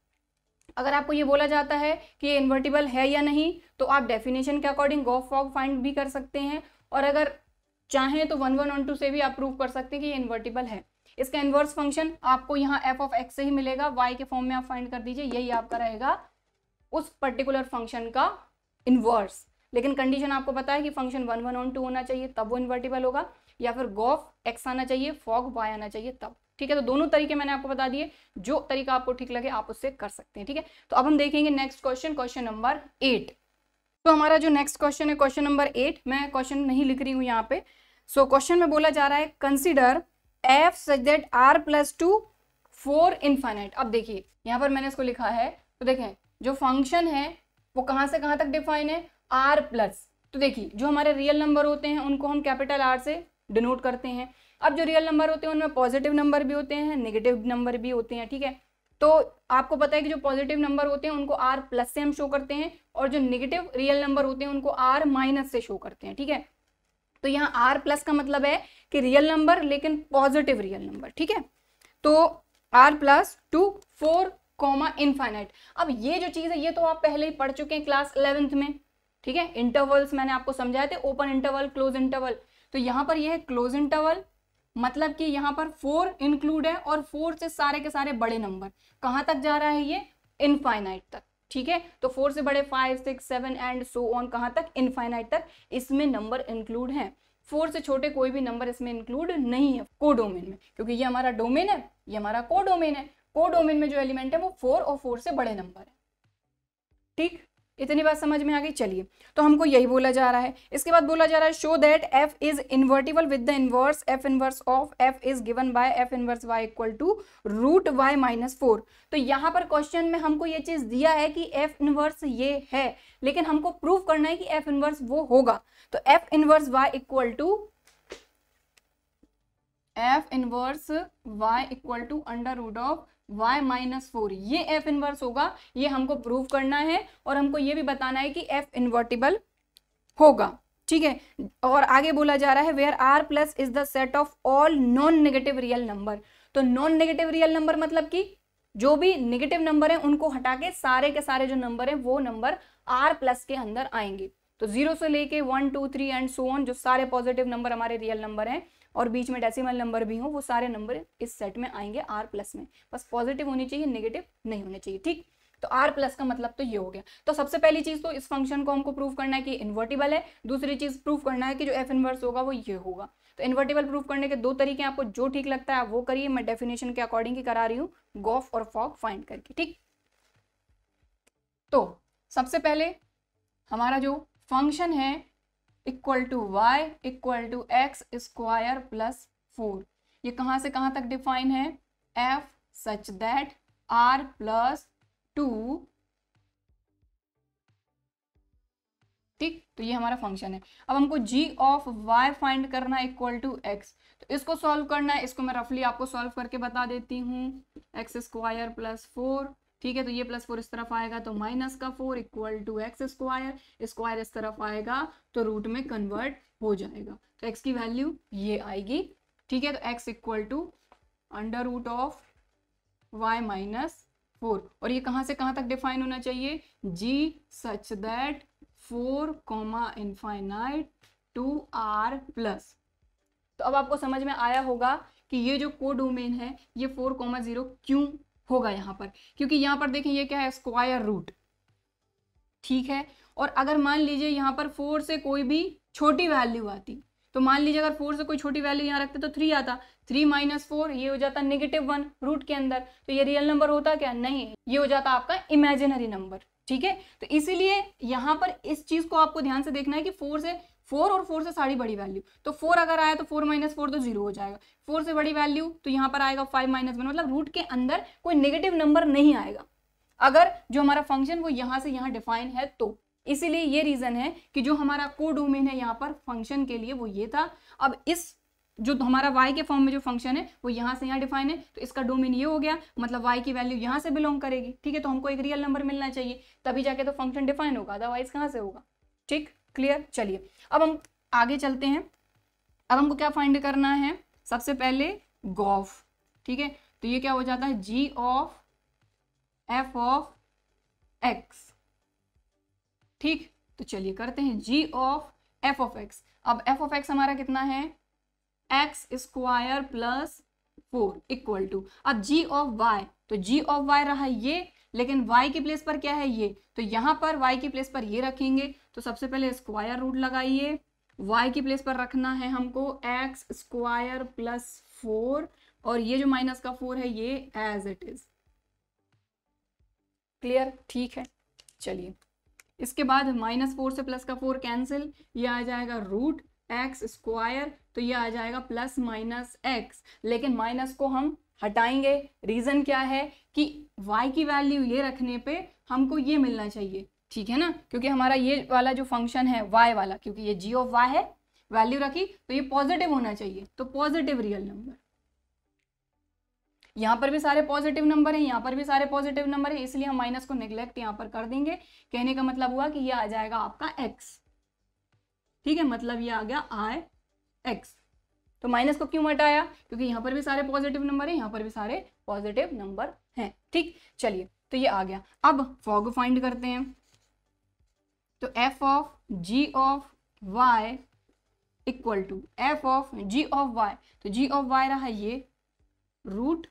अगर आपको ये बोला जाता है कि ये इन्वर्टिबल है या नहीं तो आप डेफिनेशन के अकॉर्डिंग गॉफ फॉग फाइंड भी कर सकते हैं और अगर चाहें तो वन वन वन टू से भी आप प्रूव कर सकते हैं कि ये इन्वर्टिबल है इसका इन्वर्स फंक्शन आपको यहाँ एफ ऑफ एक्स से ही मिलेगा वाई के फॉर्म में आप फाइंड कर दीजिए यही आपका रहेगा उस पर्टिकुलर फंक्शन का इन्वर्स लेकिन कंडीशन आपको पता है कि function one one onto होना चाहिए तब वो इन्वर्टिबल होगा या फिर गॉफ एक्स आना चाहिए फॉग वाई आना चाहिए तब ठीक है तो दोनों तरीके मैंने आपको बता दिए जो तरीका आपको ठीक लगे आप उससे कर सकते हैं ठीक है तो अब हम देखेंगे next question question number eight तो हमारा जो नेक्स्ट क्वेश्चन है क्वेश्चन नंबर एट मैं क्वेश्चन नहीं लिख रही हूँ यहाँ पे सो so, क्वेश्चन में बोला जा रहा है consider f such that R plus to four infinite अब देखिए यहाँ पर मैंने इसको लिखा है तो देखें जो फंक्शन है वो कहाँ से कहाँ तक डिफाइन है आर प्लस तो देखिए जो हमारे रियल नंबर होते हैं उनको हम कैपिटल आर से डिनोट करते हैं अब जो रियल नंबर होते हैं उनमें पॉजिटिव नंबर भी होते हैं नेगेटिव नंबर भी होते हैं ठीक है तो आपको पता है कि जो पॉजिटिव नंबर होते हैं उनको आर प्लस से हम शो करते हैं और जो नेगेटिव रियल नंबर होते हैं उनको आर माइनस से शो करते हैं ठीक है तो यहाँ आर प्लस का मतलब है कि रियल नंबर लेकिन पॉजिटिव रियल नंबर ठीक है तो R plus to four comma infinite अब ये जो चीज़ है ये तो आप पहले ही पढ़ चुके हैं क्लास इलेवेंथ में ठीक है इंटरवल्स मैंने आपको समझाए थे ओपन इंटरवल क्लोज इंटरवल तो यहाँ पर यह है क्लोज इंटरवल मतलब कि यहाँ पर फोर इंक्लूड है और फोर से सारे के सारे बड़े नंबर कहां तक जा रहा है ये इनफाइनाइट तक ठीक है तो फोर से बड़े five six seven and so on कहां तक इनफाइनाइट तक इसमें नंबर इंक्लूड है फोर से छोटे कोई भी नंबर इसमें इंक्लूड नहीं है कोडोमेन में क्योंकि ये हमारा डोमेन है ये हमारा कोडोमेन है कोडोमेन में जो एलिमेंट है वो फोर और फोर से बड़े नंबर है ठीक इतनी बात समझ में आ गई चलिए तो हमको यही बोला जा रहा है इसके बाद बोला जा रहा है show that f is invertible with the inverse f inverse of f is given by f inverse y equal to root y minus four तो यहाँ पर क्वेश्चन में हमको ये चीज दिया है कि एफ इनवर्स ये है लेकिन हमको प्रूव करना है कि एफ इनवर्स वो होगा तो f inverse y equal to f inverse y equal to under root of y minus four ये f इनवर्स होगा ये हमको प्रूव करना है और हमको ये भी बताना है कि f इन्वर्टिबल होगा ठीक है और आगे बोला जा रहा है where r plus is the set of all non negative real number तो नॉन नेगेटिव रियल नंबर मतलब कि जो भी नेगेटिव नंबर है उनको हटा के सारे के सारे जो नंबर हैं वो नंबर r प्लस के अंदर आएंगे तो जीरो से लेके one two three and so on जो सारे पॉजिटिव नंबर हमारे रियल नंबर हैं और बीच में डेसिमल नंबर भी हो वो सारे नंबर इस सेट में आएंगे आर प्लस में बस पॉजिटिव होनी चाहिए नेगेटिव नहीं होने चाहिए ठीक तो आर प्लस का मतलब तो ये हो गया तो सबसे पहली चीज तो इस फंक्शन को हमको प्रूव करना है कि इन्वर्टिबल है दूसरी चीज प्रूव करना है कि जो एफ इन्वर्स होगा वो ये होगा तो इन्वर्टिबल प्रूव करने के दो तरीके आपको जो ठीक लगता है वो करिए मैं डेफिनेशन के अकॉर्डिंग ही करा रही हूँ गॉफ और फॉग फाइंड करके ठीक तो सबसे पहले हमारा जो फंक्शन है equal to y equal to x square plus four ये कहाँ से कहाँ तक डिफाइन है f such that r plus two ठीक तो ये हमारा फंक्शन है अब हमको जी ऑफ वाई फाइंड करना इक्वल टू एक्स तो इसको सॉल्व करना है इसको मैं रफली आपको सॉल्व करके बता देती हूँ एक्स स्क्वायर प्लस फोर ठीक है तो ये प्लस फोर इस तरफ आएगा तो माइनस का four equal to x square square इस तरफ आएगा तो रूट में कन्वर्ट हो जाएगा तो एक्स की वैल्यू ये आएगी ठीक है तो x equal to under root of y minus four और ये कहाँ से कहाँ तक डिफाइन होना चाहिए g such that four comma infinite to r plus तो अब आपको समझ में आया होगा कि ये जो को डोमेन है ये फोर कॉमा जीरो क्यों होगा यहाँ पर क्योंकि यहाँ पर देखें ये क्या है स्क्वायर रूट ठीक है और अगर मान लीजिए यहाँ पर फोर से कोई भी छोटी वैल्यू आती तो मान लीजिए अगर फोर से कोई छोटी वैल्यू यहाँ रखते तो थ्री आता थ्री माइनस फोर ये हो जाता नेगेटिव वन रूट के अंदर तो ये रियल नंबर होता क्या नहीं ये हो जाता आपका इमेजिनरी नंबर ठीक है तो इसीलिए यहां पर इस चीज को आपको ध्यान से देखना है कि फोर से फोर और फोर से सारी बड़ी वैल्यू तो फोर अगर आया तो फोर माइनस फोर तो जीरो हो जाएगा फोर से बड़ी वैल्यू तो यहाँ पर आएगा फाइव माइनस वन मतलब रूट के अंदर कोई नेगेटिव नंबर नहीं आएगा अगर जो हमारा फंक्शन वो यहाँ से यहाँ डिफाइन है तो इसीलिए ये रीज़न है कि जो हमारा को डोमेन है यहाँ पर फंक्शन के लिए वो ये था अब इस जो हमारा वाई के फॉर्म में जो फंक्शन है वो यहाँ से यहाँ डिफाइन है तो इसका डोमेन ये हो गया मतलब वाई की वैल्यू यहाँ से बिलोंग करेगी ठीक है तो हमको एक रियल नंबर मिलना चाहिए तभी जाके तो फंक्शन डिफाइन होगा अदरवाइज कहाँ से होगा ठीक क्लियर चलिए अब हम आगे चलते हैं अब हमको क्या फाइंड करना है सबसे पहले गॉफ ठीक है तो ये क्या हो जाता है g of F of x ठीक तो चलिए करते हैं g of F of x अब एफ ऑफ एक्स हमारा कितना है x square plus four equal to अब जी ऑफ वाई तो जी ऑफ वाई रहा ये लेकिन y की प्लेस पर क्या है ये तो यहाँ पर y की प्लेस पर ये रखेंगे तो सबसे पहले स्क्वायर रूट लगाइए y की प्लेस पर रखना है हमको एक्स स्क्वायर प्लस फोर और ये जो माइनस का फोर है ये एज इट इज क्लियर ठीक है चलिए इसके बाद माइनस फोर से प्लस का फोर कैंसिल ये आ जाएगा रूट एक्स स्क्वायर तो ये आ जाएगा प्लस माइनस एक्स लेकिन माइनस को हम हटाएंगे रीज़न क्या है कि y की वैल्यू ये रखने पे हमको ये मिलना चाहिए ठीक है ना क्योंकि हमारा ये वाला जो फंक्शन है y वाला क्योंकि ये g ऑफ y है वैल्यू रखी तो ये पॉजिटिव होना चाहिए तो पॉजिटिव रियल नंबर यहाँ पर भी सारे पॉजिटिव नंबर हैं यहाँ पर भी सारे पॉजिटिव नंबर हैं इसलिए हम माइनस को निग्लेक्ट यहाँ पर कर देंगे कहने का मतलब हुआ कि ये आ जाएगा आपका एक्स ठीक है मतलब ये आ गया आई एक्स तो माइनस को क्यों हटाया क्योंकि यहाँ पर भी सारे पॉजिटिव नंबर है यहाँ पर भी सारे पॉजिटिव नंबर हैं ठीक चलिए तो ये आ गया अब फॉग फाइंड करते हैं तो f of g of y equal to F of g of Y तो जी ऑफ वाई रहा ये रूट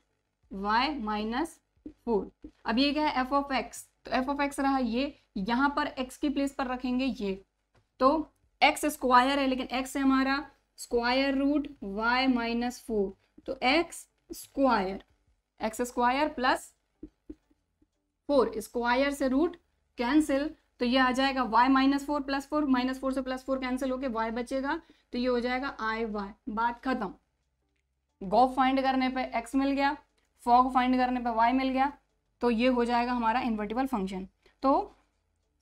वाई माइनस फोर अब ये क्या है एफ ऑफ एक्स तो एफ ऑफ एक्स रहा ये यहाँ पर एक्स की प्लेस पर रखेंगे ये तो एक्स स्क्वायर है लेकिन एक्स है हमारा square root y minus four तो x square x square plus four square से रूट कैंसिल तो ये आ जाएगा y minus four plus four minus four से प्लस फोर कैंसिल होके y बचेगा तो ये हो जाएगा आई वाई बात खत्म गॉफ फाइंड करने पे x मिल गया फॉग फाइंड करने पे y मिल गया तो ये हो जाएगा हमारा इन्वर्टिबल फंक्शन तो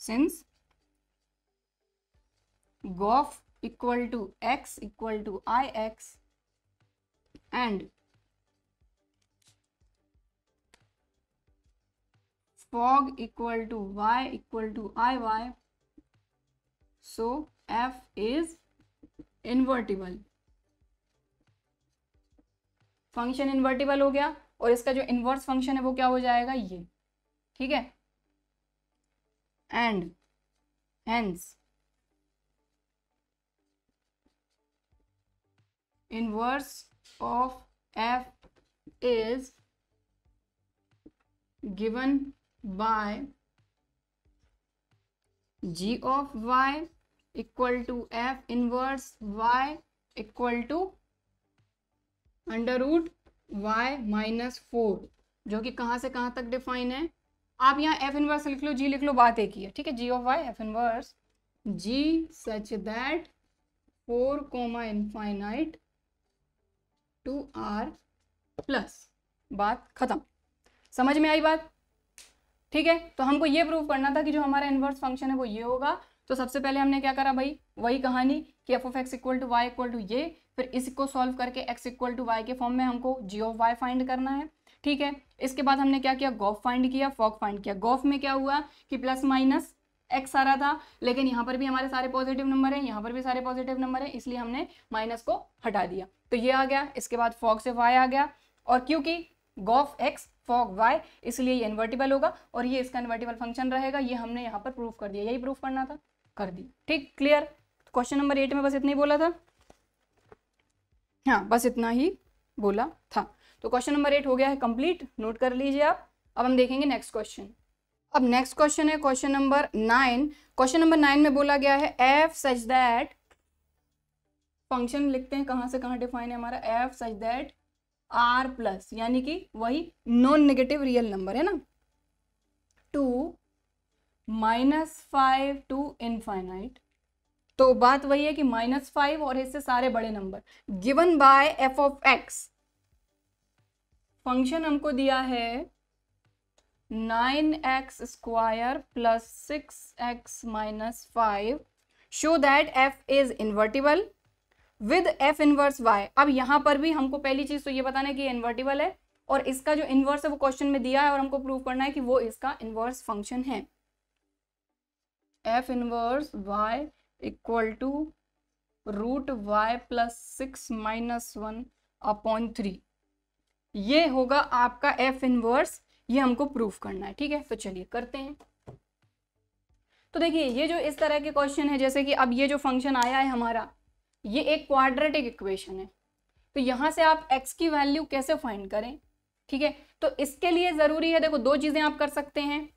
since gof equal to x equal to ix and fog equal to y equal to iy so f is invertible function invertible हो गया और इसका जो इन्वर्स फंक्शन है वो क्या हो जाएगा ये ठीक है and hence inverse of f is given by g of y equal to f inverse y equal to under root y minus four जो कि कहाँ से कहां तक डिफाइन है आप यहाँ एफ इनवर्स लिख लो जी लिख लो बात एक ही है ठीक है g of y f inverse g such that four comma infinite to r plus बात खत्म समझ में आई बात ठीक है तो हमको ये प्रूव करना था कि जो हमारा इन्वर्स फंक्शन है वो ये होगा तो सबसे पहले हमने क्या करा भाई वही कहानी कि F of x equal to y equal to ये फिर इसको सॉल्व करके एक्स इक्वल टू वाई के फॉर्म में हमको जी ऑफ वाई फाइंड करना है ठीक है इसके बाद हमने क्या किया गॉफ फाइंड किया फॉक फाइंड किया गॉफ में क्या हुआ कि प्लस माइनस एक्स आ रहा था लेकिन यहाँ पर भी हमारे सारे पॉजिटिव नंबर हैं यहाँ पर भी सारे पॉजिटिव नंबर हैं इसलिए हमने माइनस को हटा दिया तो ये आ गया इसके बाद फॉग से वाई आ गया और क्योंकि गॉफ एक्स फॉग वाई इसलिए ये इन्वर्टिबल होगा और ये इसका इन्वर्टिबल फंक्शन रहेगा ये हमने यहाँ पर प्रूफ कर दिया यही प्रूफ करना था कर दिया ठीक क्लियर क्वेश्चन नंबर एट में बस इतना ही बोला था हाँ बस इतना ही बोला था तो क्वेश्चन नंबर एट हो गया है कंप्लीट नोट कर लीजिए आप अब हम देखेंगे नेक्स्ट क्वेश्चन अब नेक्स्ट क्वेश्चन है question number nine question number nine में बोला गया है एफ सच दैट फंक्शन लिखते हैं कहां से कहां डिफाइन है हमारा f such that r plus यानी कि वही नॉन नेगेटिव रियल नंबर है ना to minus five to infinite तो बात वही है कि माइनस फाइव और इससे सारे बड़े number given by F of x function हमको दिया है nine x square plus six x minus five show that f is invertible with f inverse y अब यहां पर भी हमको पहली चीज़ तो ये बताना है कि इन्वर्टिबल है और इसका जो इन्वर्स है वो क्वेश्चन में दिया है और हमको प्रूव करना है कि वो इसका इन्वर्स फंक्शन है f inverse y equal to root y plus six minus one upon three ये होगा आपका एफ इनवर्स ये हमको प्रूफ करना है ठीक है तो चलिए करते हैं तो देखिए ये जो इस तरह के क्वेश्चन है जैसे कि अब ये जो फंक्शन आया है हमारा ये एक क्वाड्रेटिक इक्वेशन है तो यहां से आप एक्स की वैल्यू कैसे फाइंड करें ठीक है तो इसके लिए ज़रूरी है देखो दो चीज़ें आप कर सकते हैं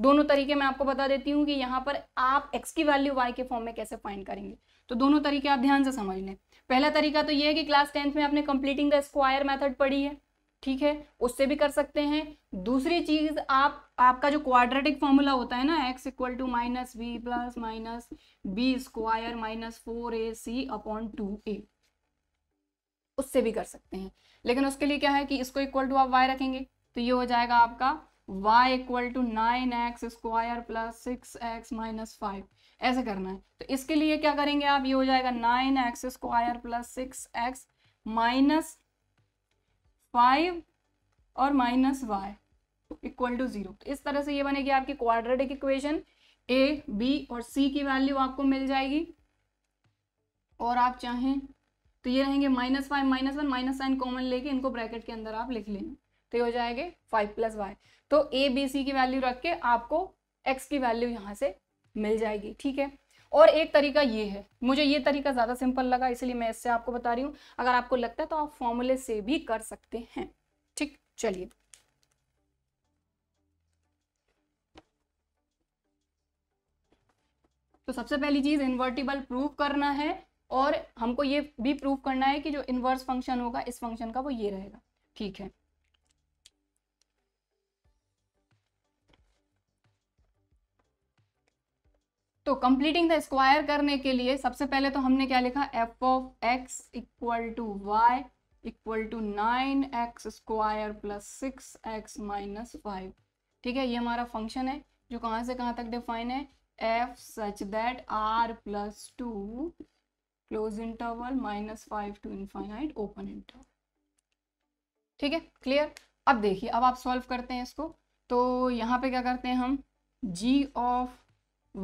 दोनों तरीके मैं आपको बता देती हूँ कि यहाँ पर आप एक्स की वैल्यू वाई के फॉर्म में कैसे फाइंड करेंगे तो दोनों तरीके आप ध्यान से समझ लें पहला तरीका तो ये है कि क्लास टेंथ में आपने कंप्लीटिंग द स्क्वायर मेथड पढ़ी है ठीक है उससे भी कर सकते हैं दूसरी चीज आप आपका जो क्वाड्रेटिक फॉर्मूला होता है ना x equal to minus b plus minus b square minus four a c upon two a उससे भी कर सकते हैं लेकिन उसके लिए क्या है कि इसको इक्वल टू आप वाई रखेंगे तो ये हो जाएगा आपका y equal to nine x square plus six x minus five ऐसे करना है तो इसके लिए क्या करेंगे आप ये हो जाएगा nine x square plus six x minus five और minus Y equal to zero तो इस तरह से ये बनेगी आपकी क्वाड्रेटिक इक्वेशन ए बी और सी की वैल्यू आपको मिल जाएगी और आप चाहें तो ये रहेंगे minus five minus one minus sign common लेके इनको ब्रैकेट के अंदर आप लिख लेना तो ये हो जाएंगे फाइव प्लस वाई तो ए बी सी की वैल्यू रख के आपको एक्स की वैल्यू यहाँ से मिल जाएगी ठीक है और एक तरीका ये है मुझे ये तरीका ज़्यादा सिंपल लगा इसलिए मैं इससे आपको बता रही हूँ अगर आपको लगता है तो आप फॉर्मूले से भी कर सकते हैं ठीक चलिए तो सबसे पहली चीज़ इन्वर्टिबल प्रूव करना है और हमको ये भी प्रूव करना है कि जो इन्वर्स फंक्शन होगा इस फंक्शन का वो ये रहेगा ठीक है तो कंप्लीटिंग द स्क्वायर करने के लिए सबसे पहले तो हमने क्या लिखा f of x equal to y equal to nine x square plus six x minus five ठीक है ये हमारा फंक्शन है जो कहाँ से कहाँ तक डिफाइन है f such that r plus to close interval minus five to infinite open interval ठीक है क्लियर अब देखिए अब आप सॉल्व करते हैं इसको तो यहाँ पे क्या करते हैं हम g of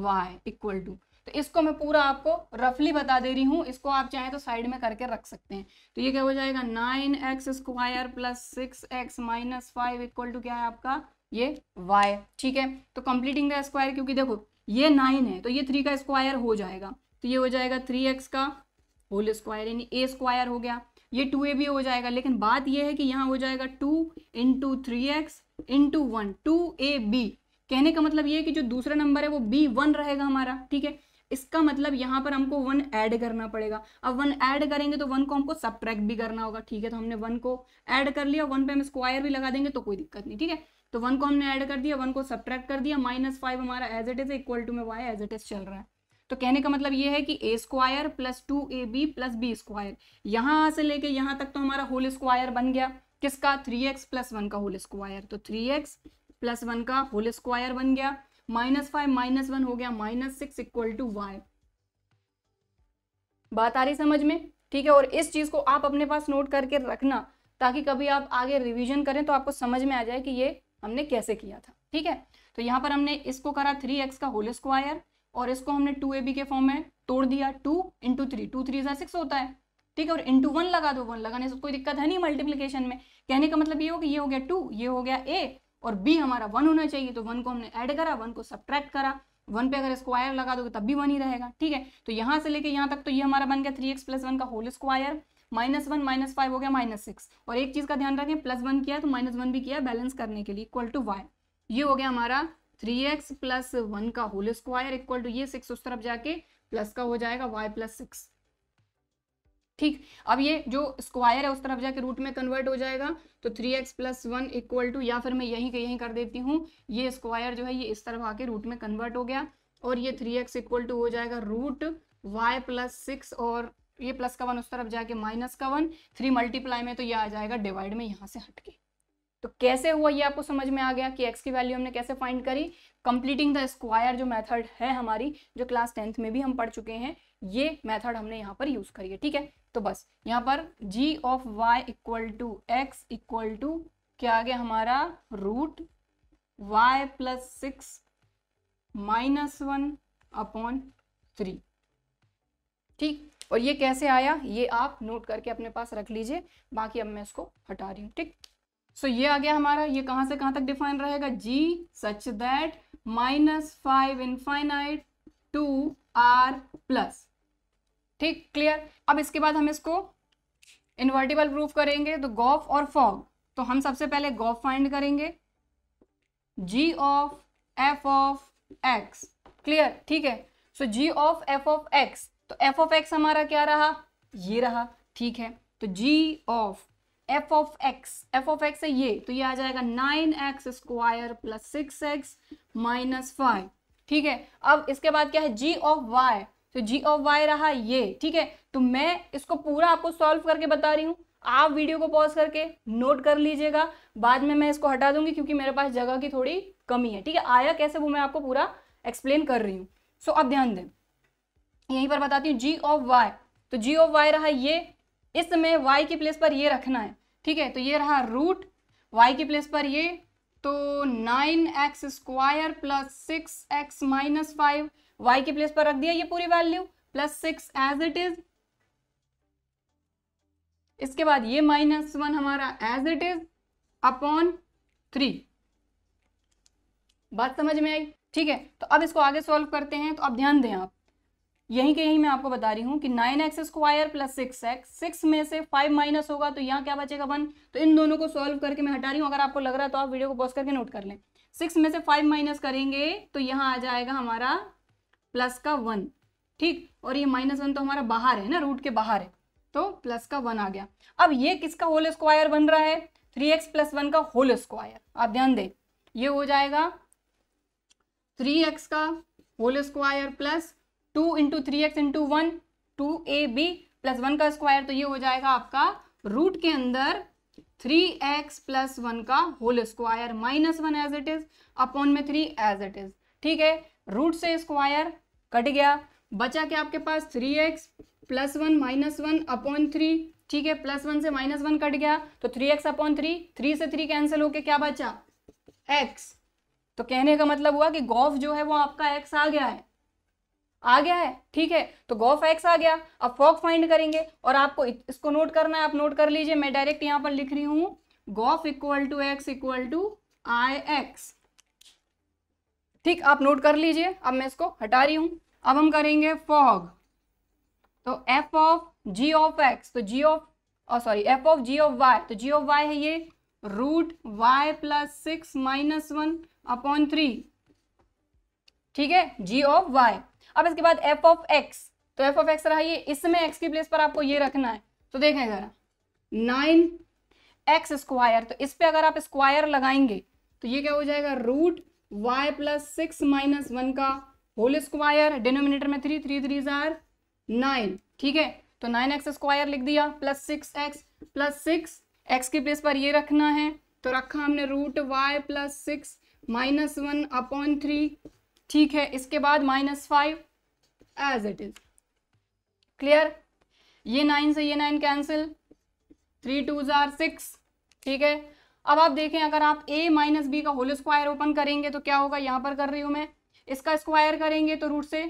y equal to तो इसको मैं पूरा आपको रफली बता दे रही हूँ इसको आप चाहें तो साइड में करके रख सकते हैं तो ये क्या हो जाएगा nine x square plus six x minus five equal to क्या है आपका ये वाई ठीक है तो कंप्लीटिंग द स्क्वायर क्योंकि देखो ये नाइन है तो ये थ्री का स्क्वायर हो जाएगा तो ये हो जाएगा थ्री एक्स का होल स्क्वायर यानी ए स्क्वायर हो गया ये टू ए भी हो जाएगा लेकिन बात ये है कि यहाँ हो जाएगा two into three x into one two a b कहने का मतलब ये है कि जो दूसरा नंबर है वो बी वन रहेगा हमारा ठीक है इसका मतलब यहाँ पर हमको वन ऐड करना पड़ेगा अब वन ऐड करेंगे तो वन को हमको सब्ट्रैक्ट भी करना होगा ठीक है तो हमने वन को ऐड कर लिया वन पे हम स्क्वायर भी लगा देंगे तो कोई दिक्कत नहीं ठीक है तो वन को हमने ऐड कर दिया वन को सब्ट्रैक्ट कर दिया माइनस फाइव हमारा as it is equal to में वाई एज इट इज चल रहा है तो कहने का मतलब ये है कि a square plus two a b plus b square यहाँ से लेके यहाँ तक तो हमारा होल स्क्वायर बन गया किसका थ्री एक्स प्लस वन का होल स्क्वायर तो थ्री एक्स प्लस वन का होल स्क्वायर बन गया माइनस फाइव माइनस वन हो गया minus six equal to y बात आ रही समझ में ठीक है और इस चीज़ को आप अपने पास नोट करके रखना ताकि कभी आप आगे रिवीजन करें तो आपको समझ में आ जाए कि ये हमने कैसे किया था ठीक है तो यहां पर हमने इसको करा थ्री एक्स का होल स्क्वायर और इसको हमने टू ए बी के फॉर्म में तोड़ दिया two into three two three जै सिक्स होता है ठीक है और इंटू वन लगा दो वन लगाने से कोई दिक्कत है नहीं मल्टीप्लीकेशन में कहने का मतलब ये हो कि ये हो गया टू ये हो गया ए और बी हमारा वन होना चाहिए तो वन को हमने ऐड करा वन को सब्ट्रैक्ट करा वन पे अगर स्क्वायर लगा दोगे तब भी वन ही रहेगा ठीक है तो यहाँ से लेके यहाँ तक तो ये यह हमारा बन गया थ्री एक्स प्लस वन का whole square minus one minus five हो गया माइनस सिक्स और एक चीज़ का ध्यान रखें प्लस वन किया तो माइनस वन भी किया बैलेंस करने के लिए इक्वल टू वाई ये हो गया हमारा थ्री एक्स प्लस वन का होल स्क्वायर इक्वल टू ये सिक्स उस तरफ जाके प्लस का हो जाएगा वाई प्लस सिक्स ठीक अब ये जो स्क्वायर है उस तरफ जाके रूट में कन्वर्ट हो जाएगा तो three x plus one equal to या फिर मैं यहीं के यहीं कर देती हूँ ये स्क्वायर जो है ये इस तरफ आके रूट में कन्वर्ट हो गया और ये थ्री एक्स इक्वल टू हो जाएगा रूट वाई प्लस सिक्स और ये प्लस का वन उस तरफ जाके माइनस का वन थ्री मल्टीप्लाई में तो ये आ जाएगा डिवाइड में यहाँ से हटके तो कैसे हुआ ये आपको समझ में आ गया कि एक्स की वैल्यू हमने कैसे फाइंड करी कंप्लीटिंग द स्क्वायर जो मेथड है हमारी जो क्लास टेंथ में भी हम पढ़ चुके हैं ये मेथड हमने यहाँ पर यूज करी है ठीक है तो बस यहाँ पर g of y equal to x equal to क्या आ गया हमारा root y plus six minus one upon three ठीक और ये कैसे आया ये आप नोट करके अपने पास रख लीजिए बाकी अब मैं इसको हटा रही हूँ ठीक सो so, ये आ गया हमारा ये कहाँ से कहाँ तक डिफाइन रहेगा g such that minus five infinite to r plus ठीक क्लियर अब इसके बाद हम इसको इन्वर्टिबल प्रूफ करेंगे तो गॉफ और फॉग तो हम सबसे पहले गॉफ फाइंड करेंगे g of F of x clear ठीक है so g of F of x तो एफ ऑफ एक्स हमारा क्या रहा ये रहा ठीक है तो जी of F of x f of x है ये तो ये आ जाएगा nine x square plus six x minus five ठीक है अब इसके बाद क्या है जी ऑफ वाई तो जी ऑफ वाई रहा ये ठीक है तो मैं इसको पूरा आपको सॉल्व करके बता रही हूँ आप वीडियो को पॉज करके नोट कर लीजिएगा बाद में मैं इसको हटा दूंगी क्योंकि मेरे पास जगह की थोड़ी कमी है ठीक है आया कैसे वो मैं आपको पूरा एक्सप्लेन कर रही हूँ सो so, अब ध्यान दें यहीं पर बताती हूँ जी ऑफ वाई तो जी ऑफ वाई रहा ये इस समय वाई की प्लेस पर ये रखना है ठीक है तो ये रहा रूट वाई की प्लेस पर ये तो nine x square plus six x minus five y के प्लेस पर रख दिया ये पूरी value plus six as it is इसके बाद ये माइनस वन हमारा as it is upon three बात समझ में आई ठीक है तो अब इसको आगे सॉल्व करते हैं तो अब ध्यान दें आप यहीं के यहीं मैं आपको बता रही हूं कि nine x square plus six x six में से फाइव माइनस होगा तो यहाँ क्या बचेगा वन तो इन दोनों को सॉल्व करके मैं हटा रही हूं अगर आपको लग रहा है तो आप वीडियो को पॉज करके नोट कर लें सिक्स में से फाइव माइनस करेंगे तो यहाँ आ जाएगा हमारा प्लस का वन ठीक और ये माइनस वन तो हमारा बाहर है ना रूट के बाहर है तो प्लस का वन आ गया अब ये किसका होल स्क्वायर बन रहा है थ्री एक्स प्लस वन का होल स्क्वायर आप ध्यान दें ये हो जाएगा थ्री एक्स का whole square plus two into three x into one two a b plus one का स्क्वायर तो ये हो जाएगा आपका रूट के अंदर थ्री एक्स प्लस वन का whole square minus one as it is upon में थ्री एज इट इज ठीक है रूट से स्क्वायर कट गया बचा क्या आपके पास three x plus one minus one upon three ठीक है प्लस वन से माइनस वन कट गया तो three x upon three three से थ्री कैंसिल होके क्या बचा एक्स तो कहने का मतलब हुआ कि गॉफ जो है वो आपका एक्स आ गया है आ गया है ठीक है तो गॉफ एक्स आ गया अब फॉक फाइंड करेंगे और आपको इसको नोट करना है आप नोट कर लीजिए मैं डायरेक्ट यहां पर लिख रही हूं gof equal to x equal to I x ठीक आप नोट कर लीजिए अब मैं इसको हटा रही हूं अब हम करेंगे फॉग तो f of g of x तो जी of sorry f of g of Y तो जी ऑफ वाई है ये root y plus six minus one upon three ठीक है जी ऑफ वाई अब इसके बाद एफ ऑफ एक्स तो एफ ऑफ एक्स रहा ये इसमें एक्स की प्लेस पर आपको ये रखना है तो देखें जरा नाइन एक्स स्क्वायर तो इस पर अगर आप स्क्वायर लगाएंगे तो ये क्या हो जाएगा root y plus six minus one का होल स्क्वायर डिनोमिनेटर में थ्री थ्री थ्री जार नाइन ठीक है तो नाइन एक्स स्क्वायर लिख दिया plus six x plus six x की प्लेस पर ये रखना है तो रखा हमने root y plus six minus one upon three ठीक है इसके बाद minus five as it is clear ये नाइन से ये nine cancel three two jar six ठीक है अब आप देखें अगर आप a माइनस बी का होल स्क्वायर ओपन करेंगे तो क्या होगा यहां पर कर रही हूँ मैं इसका स्क्वायर करेंगे तो रूट से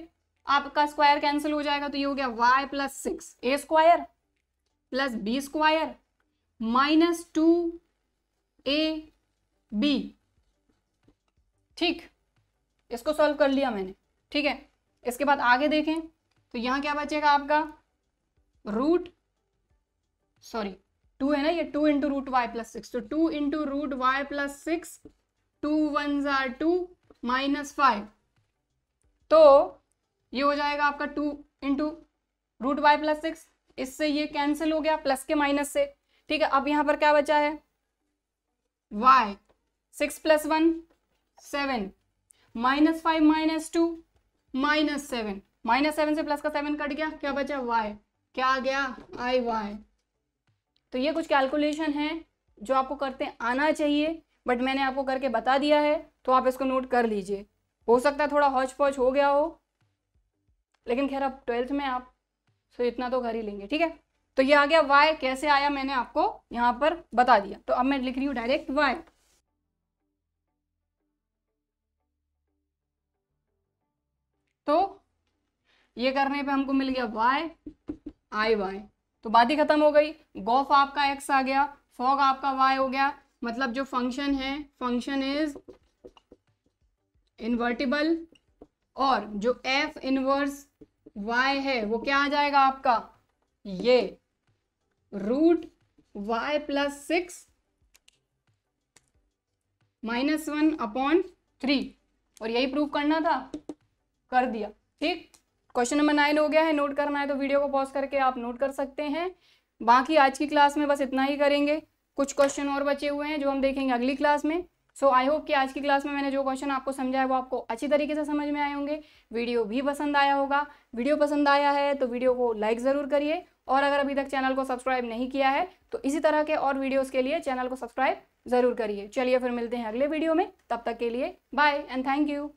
आपका स्क्वायर कैंसिल हो जाएगा तो ये हो गया y plus six a square plus b square minus two a b ठीक इसको सॉल्व कर लिया मैंने ठीक है इसके बाद आगे देखें तो यहां क्या बचेगा आपका रूट सॉरी टू है ना ये two into root y plus six तो two into root y plus six two one जार टू माइनस फाइव तो ये हो जाएगा आपका two into root y plus six इससे ये कैंसिल हो गया प्लस के माइनस से ठीक है अब यहां पर क्या बचा है y six plus one seven minus five minus two minus seven minus seven से प्लस का सेवन कट गया क्या बचा वाई क्या आ गया आई वाई तो ये कुछ कैलकुलेशन है जो आपको करते आना चाहिए बट मैंने आपको करके बता दिया है तो आप इसको नोट कर लीजिए हो सकता है थोड़ा हौच पौच हो गया हो लेकिन खैर अब ट्वेल्थ में आप सो इतना तो घर ही लेंगे ठीक है तो ये आ गया वाई कैसे आया मैंने आपको यहाँ पर बता दिया तो अब मैं लिख रही हूँ डायरेक्ट वाई तो ये करने पे हमको मिल गया वाई आई वाई तो बात ही खत्म हो गई गॉफ आपका एक्स आ गया फॉग आपका वाई हो गया मतलब जो फंक्शन है फंक्शन इज इन्वर्टिबल और जो एफ इनवर्स वाई है वो क्या आ जाएगा आपका ये root y plus six minus one upon three और यही प्रूव करना था कर दिया ठीक क्वेश्चन नंबर नाइन हो गया है नोट करना है तो वीडियो को पॉज करके आप नोट कर सकते हैं बाकी आज की क्लास में बस इतना ही करेंगे कुछ क्वेश्चन और बचे हुए हैं जो हम देखेंगे अगली क्लास में सो आई होप कि आज की क्लास में मैंने जो क्वेश्चन आपको समझा है वो आपको अच्छी तरीके से समझ में आए होंगे वीडियो भी पसंद आया होगा वीडियो पसंद आया है तो वीडियो को लाइक ज़रूर करिए और अगर अभी तक चैनल को सब्सक्राइब नहीं किया है तो इसी तरह के और वीडियोज़ के लिए चैनल को सब्सक्राइब ज़रूर करिए चलिए फिर मिलते हैं अगले वीडियो में तब तक के लिए बाय एंड थैंक यू